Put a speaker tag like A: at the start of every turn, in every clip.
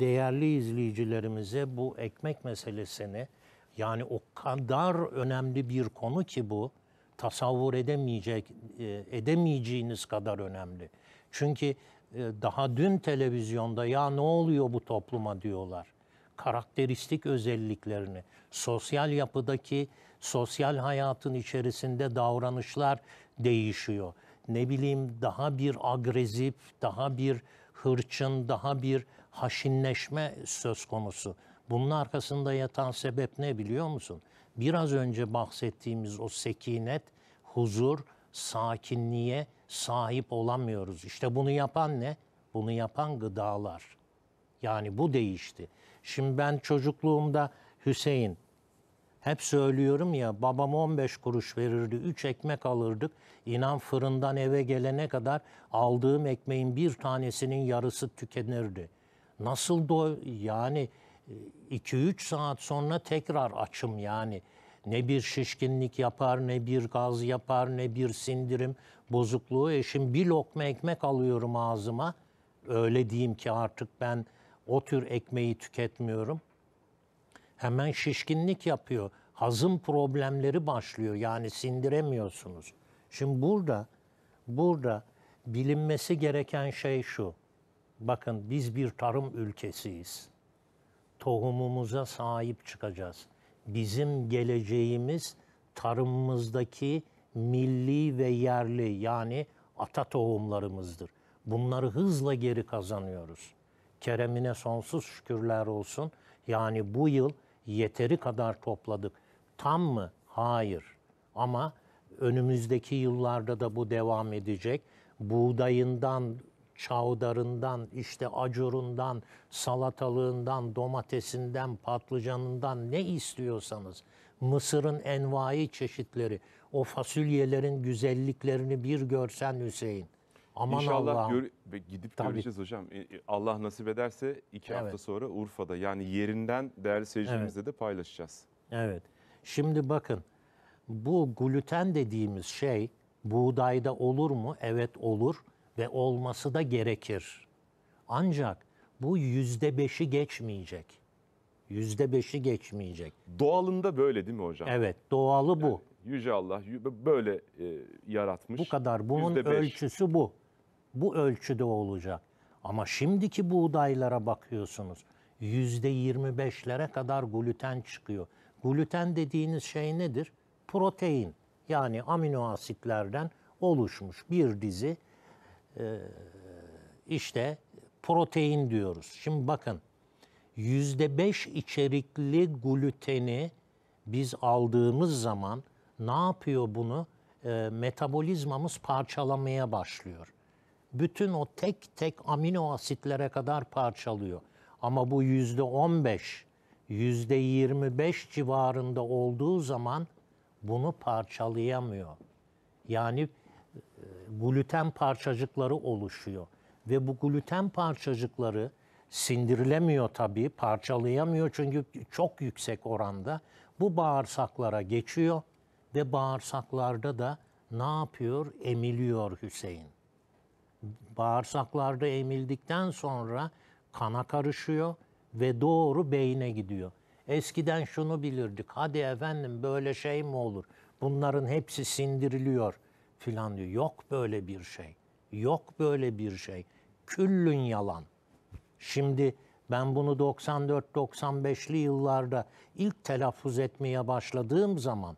A: değerli izleyicilerimize bu ekmek meselesini yani o kadar önemli bir konu ki bu tasavvur edemeyecek e, edemeyeceğiniz kadar önemli. Çünkü e, daha dün televizyonda ya ne oluyor bu topluma diyorlar. Karakteristik özelliklerini, sosyal yapıdaki sosyal hayatın içerisinde davranışlar değişiyor. Ne bileyim daha bir agresif, daha bir hırçın, daha bir haşinleşme söz konusu. Bunun arkasında yatan sebep ne biliyor musun? Biraz önce bahsettiğimiz o sekinet, huzur, sakinliğe sahip olamıyoruz. İşte bunu yapan ne? Bunu yapan gıdalar. Yani bu değişti. Şimdi ben çocukluğumda Hüseyin hep söylüyorum ya babam 15 kuruş verirdi, 3 ekmek alırdık. İnan fırından eve gelene kadar aldığım ekmeğin bir tanesinin yarısı tükenirdi. Nasıl do yani 2-3 e, saat sonra tekrar açım yani. Ne bir şişkinlik yapar, ne bir gaz yapar, ne bir sindirim bozukluğu. E şimdi bir lokma ekmek alıyorum ağzıma. Öyle diyeyim ki artık ben o tür ekmeği tüketmiyorum. Hemen şişkinlik yapıyor. Hazım problemleri başlıyor. Yani sindiremiyorsunuz. Şimdi burada burada bilinmesi gereken şey şu bakın biz bir tarım ülkesiyiz. Tohumumuza sahip çıkacağız. Bizim geleceğimiz tarımımızdaki milli ve yerli yani ata tohumlarımızdır. Bunları hızla geri kazanıyoruz. Keremine sonsuz şükürler olsun. Yani bu yıl yeteri kadar topladık. Tam mı? Hayır. Ama önümüzdeki yıllarda da bu devam edecek. Buğdayından Çavdarından, işte acurundan, salatalığından, domatesinden, patlıcanından ne istiyorsanız, mısırın envai çeşitleri, o fasulyelerin güzelliklerini bir görsen Hüseyin.
B: Aman İnşallah Allah. Gör,
A: gidip Tabii. göreceğiz hocam. E, e, Allah nasip ederse iki evet. hafta sonra Urfa'da yani yerinden değerli seyircimizle evet. de paylaşacağız. Evet. Şimdi bakın bu gluten dediğimiz şey buğdayda olur mu? Evet olur ve olması da gerekir. Ancak bu yüzde beşi geçmeyecek. Yüzde beşi geçmeyecek. Doğalında böyle değil mi hocam? Evet doğalı bu. Yani Yüce Allah böyle e, yaratmış. Bu kadar. Bunun %5. ölçüsü bu. Bu ölçüde olacak. Ama şimdiki buğdaylara bakıyorsunuz. Yüzde yirmi beşlere kadar gluten çıkıyor. Gluten dediğiniz şey nedir? Protein. Yani amino asitlerden oluşmuş bir dizi e, işte protein diyoruz. Şimdi bakın yüzde beş içerikli gluteni biz aldığımız zaman ne yapıyor bunu? E, metabolizmamız parçalamaya başlıyor. Bütün o tek tek amino asitlere kadar parçalıyor. Ama bu yüzde on beş, yüzde yirmi beş civarında olduğu zaman bunu parçalayamıyor. Yani gluten parçacıkları oluşuyor. Ve bu gluten parçacıkları sindirilemiyor tabii, parçalayamıyor çünkü çok yüksek oranda. Bu bağırsaklara geçiyor ve bağırsaklarda da ne yapıyor? Emiliyor Hüseyin. Bağırsaklarda emildikten sonra kana karışıyor ve doğru beyine gidiyor. Eskiden şunu bilirdik. Hadi efendim böyle şey mi olur? Bunların hepsi sindiriliyor filan diyor. Yok böyle bir şey. Yok böyle bir şey. Küllün yalan. Şimdi ben bunu 94-95'li yıllarda ilk telaffuz etmeye başladığım zaman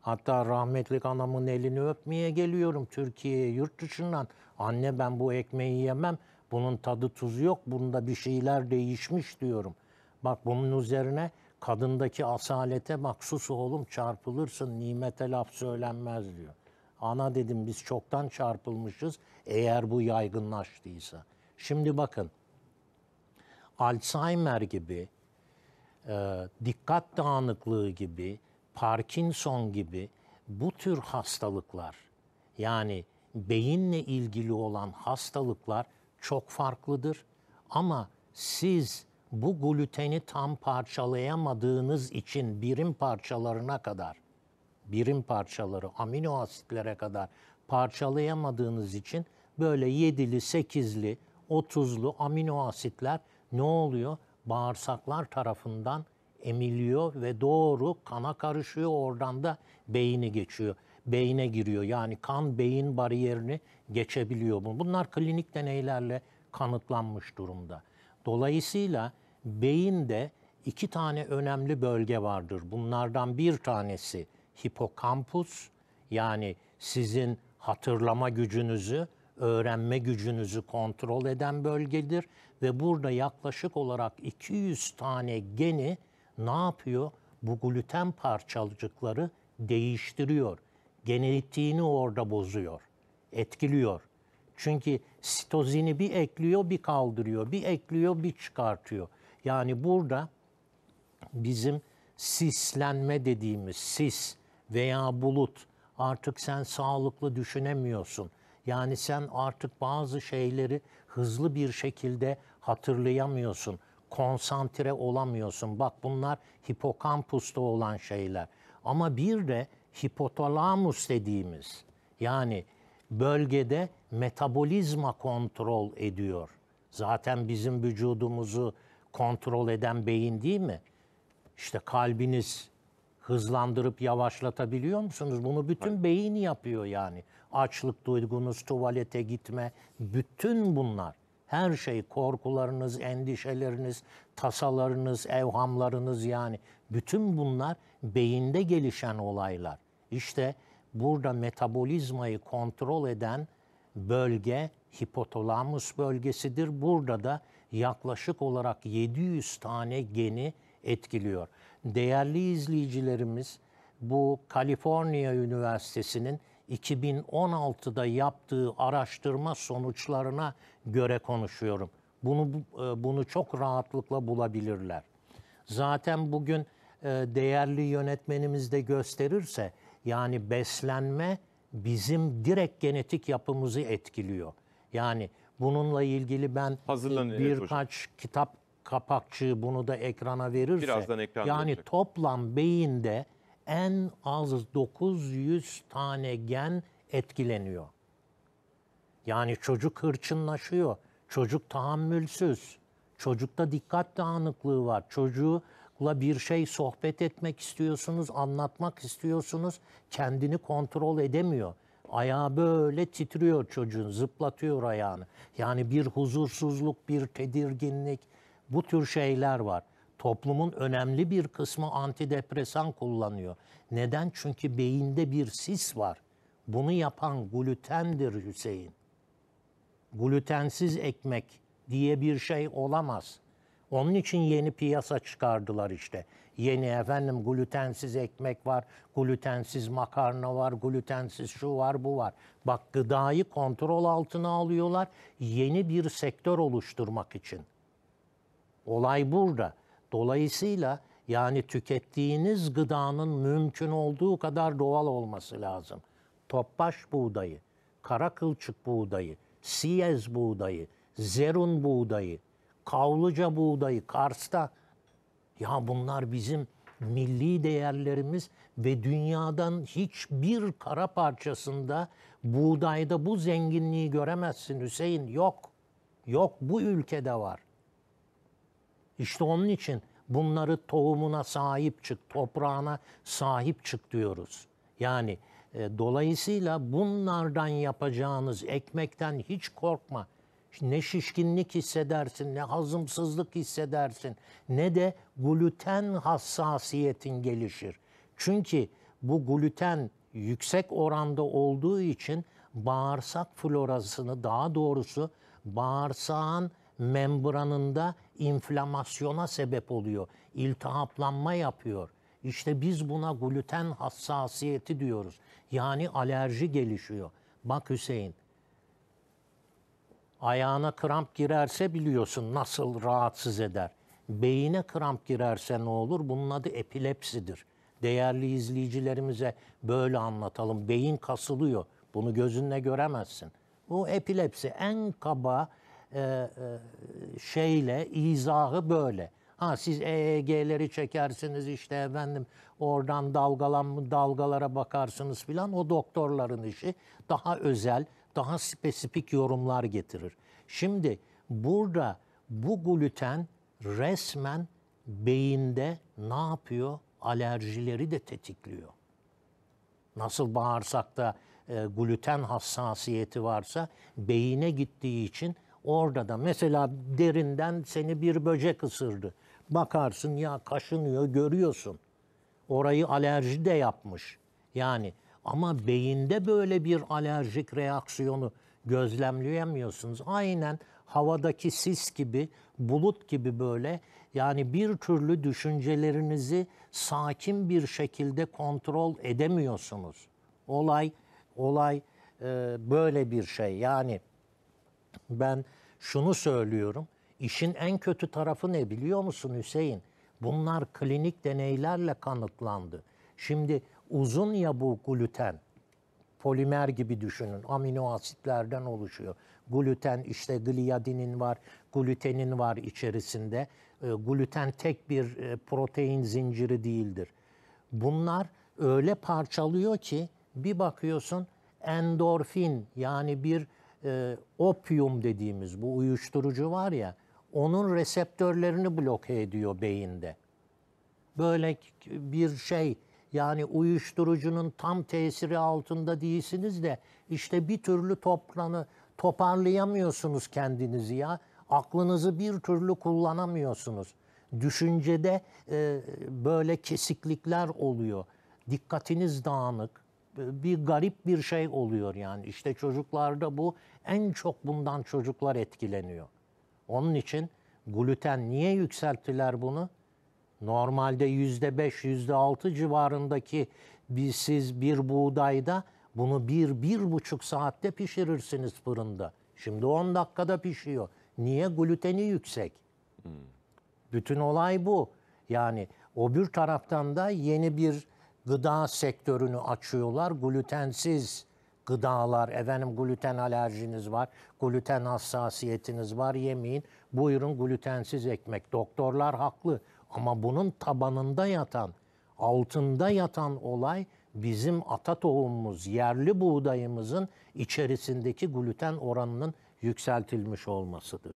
A: hatta rahmetlik anamın elini öpmeye geliyorum Türkiye'ye yurt dışından. Anne ben bu ekmeği yemem. Bunun tadı tuzu yok. Bunda bir şeyler değişmiş diyorum. Bak bunun üzerine kadındaki asalete bak sus oğlum çarpılırsın nimete laf söylenmez diyor. Ana dedim biz çoktan çarpılmışız eğer bu yaygınlaştıysa. Şimdi bakın Alzheimer gibi, e, dikkat dağınıklığı gibi, Parkinson gibi bu tür hastalıklar yani beyinle ilgili olan hastalıklar çok farklıdır. Ama siz bu gluteni tam parçalayamadığınız için birim parçalarına kadar birim parçaları amino asitlere kadar parçalayamadığınız için böyle yedili, sekizli, otuzlu amino asitler ne oluyor? Bağırsaklar tarafından emiliyor ve doğru kana karışıyor. Oradan da beyni geçiyor. Beyine giriyor. Yani kan beyin bariyerini geçebiliyor. Bunlar klinik deneylerle kanıtlanmış durumda. Dolayısıyla beyinde iki tane önemli bölge vardır. Bunlardan bir tanesi hipokampus yani sizin hatırlama gücünüzü, öğrenme gücünüzü kontrol eden bölgedir ve burada yaklaşık olarak 200 tane geni ne yapıyor? Bu gluten parçacıkları değiştiriyor. Genetiğini orada bozuyor, etkiliyor. Çünkü sitozini bir ekliyor, bir kaldırıyor, bir ekliyor, bir çıkartıyor. Yani burada bizim sislenme dediğimiz sis veya bulut artık sen sağlıklı düşünemiyorsun. Yani sen artık bazı şeyleri hızlı bir şekilde hatırlayamıyorsun. Konsantre olamıyorsun. Bak bunlar hipokampusta olan şeyler. Ama bir de hipotalamus dediğimiz yani bölgede metabolizma kontrol ediyor. Zaten bizim vücudumuzu kontrol eden beyin değil mi? İşte kalbiniz hızlandırıp yavaşlatabiliyor musunuz? Bunu bütün beyin yapıyor yani. Açlık duygunuz, tuvalete gitme, bütün bunlar. Her şey, korkularınız, endişeleriniz, tasalarınız, evhamlarınız yani. Bütün bunlar beyinde gelişen olaylar. İşte burada metabolizmayı kontrol eden bölge hipotalamus bölgesidir. Burada da yaklaşık olarak 700 tane geni etkiliyor. Değerli izleyicilerimiz bu Kaliforniya Üniversitesi'nin 2016'da yaptığı araştırma sonuçlarına göre konuşuyorum. Bunu e, bunu çok rahatlıkla bulabilirler. Zaten bugün e, değerli yönetmenimiz de gösterirse yani beslenme bizim direkt genetik yapımızı etkiliyor. Yani bununla ilgili ben birkaç hocam. kitap kapakçığı bunu da ekrana verirse Birazdan ekranda yani olacak. toplam beyinde en az 900 tane gen etkileniyor. Yani çocuk hırçınlaşıyor. Çocuk tahammülsüz. Çocukta dikkat dağınıklığı var. Çocuğla bir şey sohbet etmek istiyorsunuz, anlatmak istiyorsunuz. Kendini kontrol edemiyor. Ayağı böyle titriyor çocuğun, zıplatıyor ayağını. Yani bir huzursuzluk, bir tedirginlik, bu tür şeyler var. Toplumun önemli bir kısmı antidepresan kullanıyor. Neden? Çünkü beyinde bir sis var. Bunu yapan glutendir Hüseyin. Glutensiz ekmek diye bir şey olamaz. Onun için yeni piyasa çıkardılar işte. Yeni efendim glutensiz ekmek var, glutensiz makarna var, glutensiz şu var, bu var. Bak gıdayı kontrol altına alıyorlar yeni bir sektör oluşturmak için. Olay burada. Dolayısıyla yani tükettiğiniz gıdanın mümkün olduğu kadar doğal olması lazım. Topbaş buğdayı, kara kılçık buğdayı, siyez buğdayı, zerun buğdayı, kavluca buğdayı, karsta. Ya bunlar bizim milli değerlerimiz ve dünyadan hiçbir kara parçasında buğdayda bu zenginliği göremezsin Hüseyin. Yok. Yok bu ülkede var. İşte onun için bunları tohumuna sahip çık, toprağına sahip çık diyoruz. Yani e, dolayısıyla bunlardan yapacağınız ekmekten hiç korkma. Ne şişkinlik hissedersin, ne hazımsızlık hissedersin, ne de gluten hassasiyetin gelişir. Çünkü bu gluten yüksek oranda olduğu için bağırsak florasını daha doğrusu bağırsağın membranında inflamasyona sebep oluyor. İltihaplanma yapıyor. İşte biz buna gluten hassasiyeti diyoruz. Yani alerji gelişiyor. Bak Hüseyin. Ayağına kramp girerse biliyorsun nasıl rahatsız eder. Beyine kramp girerse ne olur? Bunun adı epilepsidir. Değerli izleyicilerimize böyle anlatalım. Beyin kasılıyor. Bunu gözünle göremezsin. Bu epilepsi en kaba e, e, şeyle izahı böyle. Ha siz EEG'leri çekersiniz işte efendim oradan dalgalan dalgalara bakarsınız filan o doktorların işi daha özel, daha spesifik yorumlar getirir. Şimdi burada bu gluten resmen beyinde ne yapıyor? Alerjileri de tetikliyor. Nasıl bağırsakta e, gluten hassasiyeti varsa beyine gittiği için Orada da mesela derinden seni bir böcek ısırdı. Bakarsın ya kaşınıyor görüyorsun. Orayı alerji de yapmış. Yani ama beyinde böyle bir alerjik reaksiyonu gözlemleyemiyorsunuz. Aynen havadaki sis gibi, bulut gibi böyle yani bir türlü düşüncelerinizi sakin bir şekilde kontrol edemiyorsunuz. Olay olay e, böyle bir şey. Yani ben şunu söylüyorum. İşin en kötü tarafı ne biliyor musun Hüseyin? Bunlar klinik deneylerle kanıtlandı. Şimdi uzun ya bu gluten. Polimer gibi düşünün. Amino asitlerden oluşuyor. Gluten işte gliadinin var, glutenin var içerisinde. E, gluten tek bir e, protein zinciri değildir. Bunlar öyle parçalıyor ki bir bakıyorsun endorfin yani bir e, opium dediğimiz bu uyuşturucu var ya onun reseptörlerini bloke ediyor beyinde. Böyle bir şey yani uyuşturucunun tam tesiri altında değilsiniz de işte bir türlü toplanı toparlayamıyorsunuz kendinizi ya. Aklınızı bir türlü kullanamıyorsunuz. Düşüncede e, böyle kesiklikler oluyor. Dikkatiniz dağınık bir garip bir şey oluyor yani. İşte çocuklarda bu en çok bundan çocuklar etkileniyor. Onun için gluten niye yükselttiler bunu? Normalde yüzde beş, yüzde altı civarındaki bir, siz bir buğdayda bunu bir, bir buçuk saatte pişirirsiniz fırında. Şimdi on dakikada pişiyor. Niye gluteni yüksek? Hmm. Bütün olay bu. Yani o bir taraftan da yeni bir gıda sektörünü açıyorlar. Glütensiz gıdalar, efendim gluten alerjiniz var, gluten hassasiyetiniz var yemeyin. Buyurun glütensiz ekmek. Doktorlar haklı ama bunun tabanında yatan, altında yatan olay bizim ata tohumumuz, yerli buğdayımızın içerisindeki gluten oranının yükseltilmiş olmasıdır.